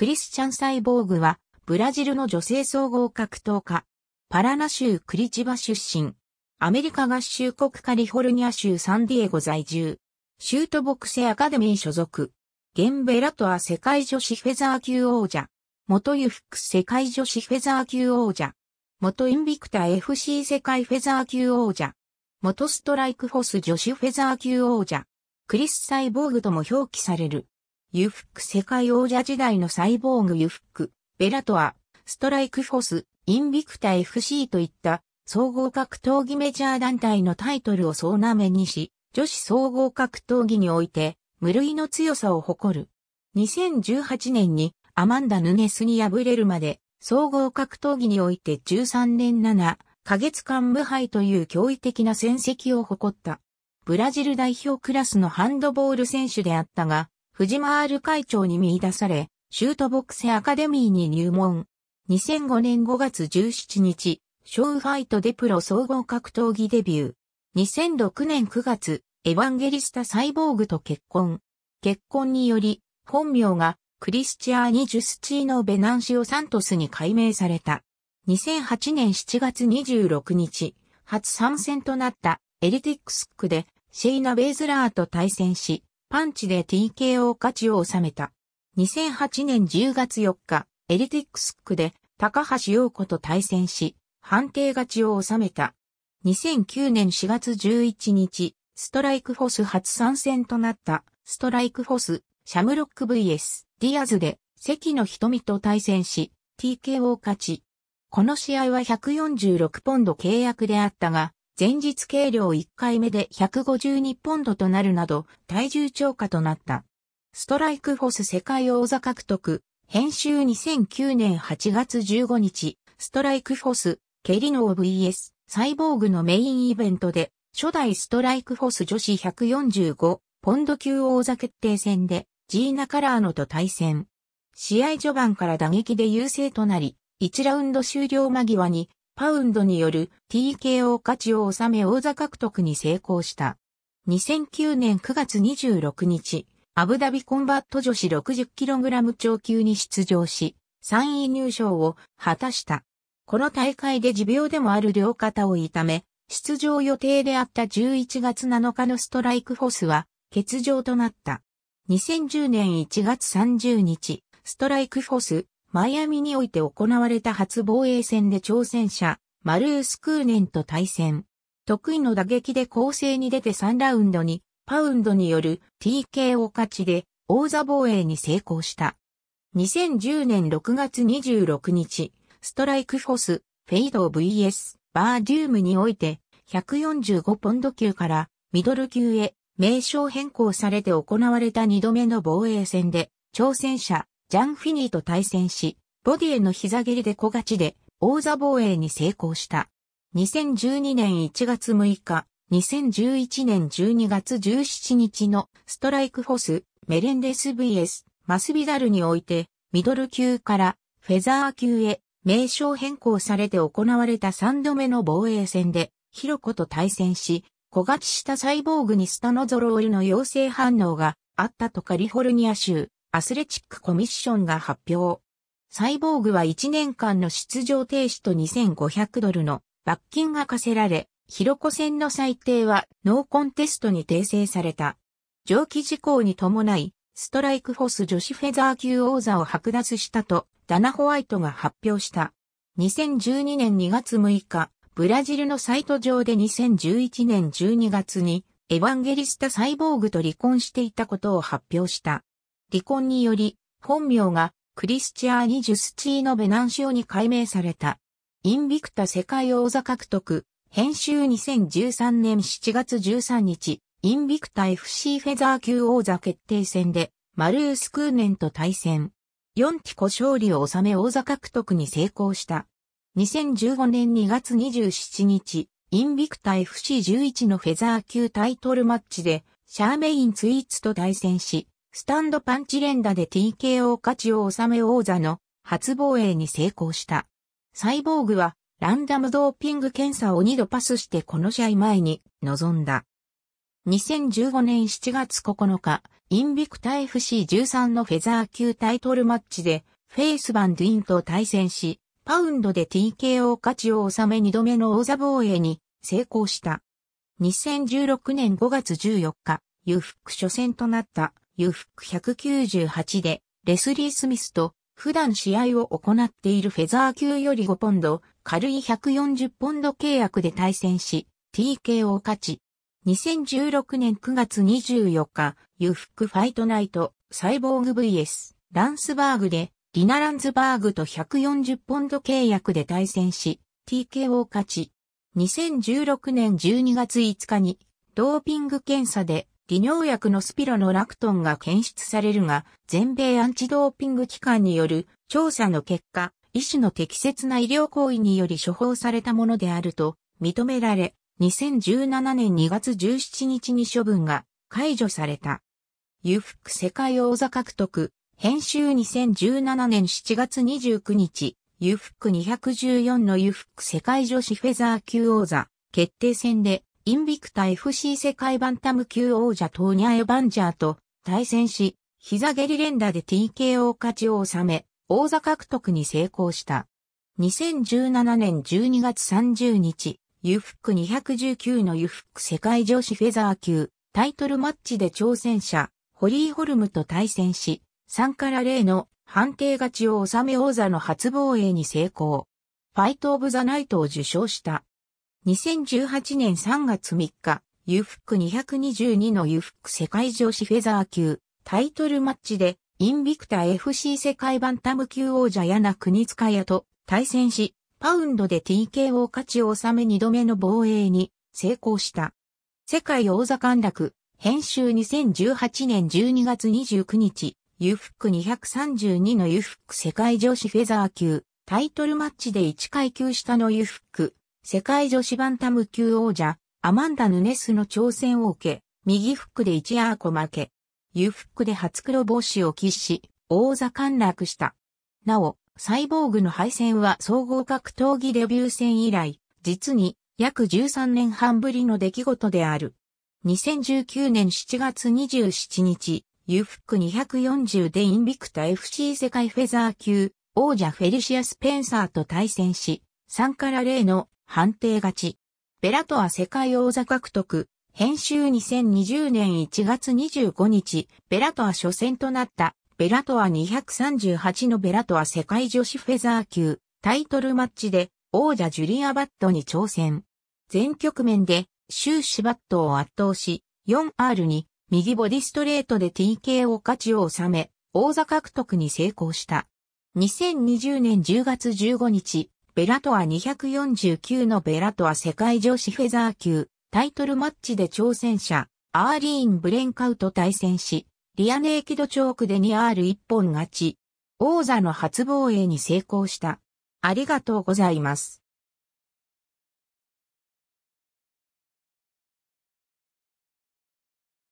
クリスチャン・サイボーグは、ブラジルの女性総合格闘家。パラナ州クリチバ出身。アメリカ合衆国カリフォルニア州サンディエゴ在住。シュートボクセアカデミー所属。現ベラトア世界女子フェザー級王者。元ユフック世界女子フェザー級王者。元インビクタ FC 世界フェザー級王者。元ストライクフォス女子フェザー級王者。クリス・サイボーグとも表記される。ユフック世界王者時代のサイボーグユフック、ベラトア、ストライクフォス、インビクタ FC といった総合格闘技メジャー団体のタイトルを総なめにし、女子総合格闘技において無類の強さを誇る。2018年にアマンダ・ヌネスに敗れるまで総合格闘技において13年7ヶ月間無敗という驚異的な戦績を誇った。ブラジル代表クラスのハンドボール選手であったが、藤間ー会長に見出され、シュートボックスアカデミーに入門。2005年5月17日、ショーァイトデプロ総合格闘技デビュー。2006年9月、エヴァンゲリスタサイボーグと結婚。結婚により、本名がクリスチアーニ・ジュスチーノ・ベナンシオ・サントスに改名された。2008年7月26日、初参戦となったエリティックスクでシェイナ・ベイズラーと対戦し、パンチで TKO 勝ちを収めた。2008年10月4日、エリティックスックで高橋陽子と対戦し、判定勝ちを収めた。2009年4月11日、ストライクフォス初参戦となったストライクフォス、シャムロック VS、ディアズで関野瞳と対戦し、TKO 勝ち。この試合は146ポンド契約であったが、前日計量1回目で152ポンドとなるなど、体重超過となった。ストライクフォス世界王座獲得、編集2009年8月15日、ストライクフォス、ケリノー VS、サイボーグのメインイベントで、初代ストライクフォス女子145、ポンド級王座決定戦で、ジーナ・カラーノと対戦。試合序盤から打撃で優勢となり、1ラウンド終了間際にパウンドによる TKO 価値を収め王座獲得に成功した。2009年9月26日、アブダビコンバット女子 60kg 超級に出場し、3位入賞を果たした。この大会で持病でもある両肩を痛め、出場予定であった11月7日のストライクフォスは欠場となった。2010年1月30日、ストライクフォスマイアミにおいて行われた初防衛戦で挑戦者、マルース・クーネンと対戦。得意の打撃で攻勢に出て3ラウンドに、パウンドによる TK を勝ちで、王座防衛に成功した。2010年6月26日、ストライクフォス、フェイド VS、バーデュームにおいて、145ポンド級からミドル級へ名称変更されて行われた2度目の防衛戦で、挑戦者、ジャンフィニーと対戦し、ボディへの膝蹴りで小勝ちで王座防衛に成功した。2012年1月6日、2011年12月17日のストライクフォス、メレンデス VS、マスビダルにおいて、ミドル級からフェザー級へ名称変更されて行われた3度目の防衛戦で、ヒロコと対戦し、小勝ちしたサイボーグにスタノゾロールの陽性反応があったとカリフォルニア州アスレチックコミッションが発表。サイボーグは1年間の出場停止と2500ドルの罰金が課せられ、ヒロコ戦の最低はノーコンテストに訂正された。上記事項に伴い、ストライクフォス女子フェザー級王座を剥奪したと、ダナ・ホワイトが発表した。2012年2月6日、ブラジルのサイト上で2011年12月に、エヴァンゲリスタ・サイボーグと離婚していたことを発表した。離婚により、本名がクリスチアーニ・ジュスチーノ・ベナンシオに改名された。インビクタ世界王座獲得、編集2013年7月13日、インビクタ FC フェザー級王座決定戦で、マルースクーネンと対戦。4ィコ勝利を収め王座獲得に成功した。2015年2月27日、インビクタ FC11 のフェザー級タイトルマッチで、シャーメインツイーツと対戦し、スタンドパンチ連打で TKO 価値を収め王座の初防衛に成功した。サイボーグはランダムドーピング検査を2度パスしてこの試合前に臨んだ。2015年7月9日、インビクタ FC13 のフェザー級タイトルマッチでフェイスバンドインと対戦し、パウンドで TKO 価値を収め2度目の王座防衛に成功した。2016年5月14日、ユフック初戦となったユフック198で、レスリー・スミスと普段試合を行っているフェザー級より5ポンド、軽い140ポンド契約で対戦し、TK を勝ち、2016年9月24日、ユフックファイトナイト、サイボーグ VS、ランスバーグで、リナ・ランズバーグと140ポンド契約で対戦し、TK を勝ち、2016年12月5日に、ドーピング検査で利尿薬のスピロのラクトンが検出されるが、全米アンチドーピング機関による調査の結果、医師の適切な医療行為により処方されたものであると認められ、2017年2月17日に処分が解除された。裕福世界王座獲得、編集2017年7月29日、ユフック214の裕福世界女子フェザー級王座決定戦でインビクタ FC 世界バンタム級王者トーニャ・エバンジャーと対戦し、膝蹴り連打で TKO 勝ちを収め、王座獲得に成功した。2017年12月30日、ユフック219のユフック世界女子フェザー級タイトルマッチで挑戦者、ホリー・ホルムと対戦し、3から0の判定勝ちを収め王座の初防衛に成功。ファイト・オブ・ザ・ナイトを受賞した。2018年3月3日、ユフック222のユフック世界女子フェザー級タイトルマッチで、インビクタ FC 世界バンタム級王者柳国塚屋と対戦し、パウンドで TKO 勝ちを収め2度目の防衛に成功した。世界王座陥落、編集2018年12月29日、ユフック232のユフック世界女子フェザー級タイトルマッチで1階級下のユフック世界女子バンタム級王者、アマンダ・ヌネスの挑戦を受け、右フックで一アーコ負け、U フックで初黒星を喫し、王座陥落した。なお、サイボーグの敗戦は総合格闘技デビュー戦以来、実に約13年半ぶりの出来事である。2019年7月27日、U フック240でインビクタ FC 世界フェザー級王者フェリシア・スペンサーと対戦し、3から0の判定勝ち。ベラトア世界王座獲得。編集2020年1月25日、ベラトア初戦となった、ベラトア238のベラトア世界女子フェザー級タイトルマッチで王者ジュリア・バットに挑戦。全局面で終始バットを圧倒し、4R に右ボディストレートで TKO 勝ちを収め、王座獲得に成功した。2020年10月15日、ベラトア249のベラトア世界女子フェザー級タイトルマッチで挑戦者、アーリーン・ブレンカウと対戦し、リアネーキドチョークで 2R1 本勝ち、王座の初防衛に成功した。ありがとうございます。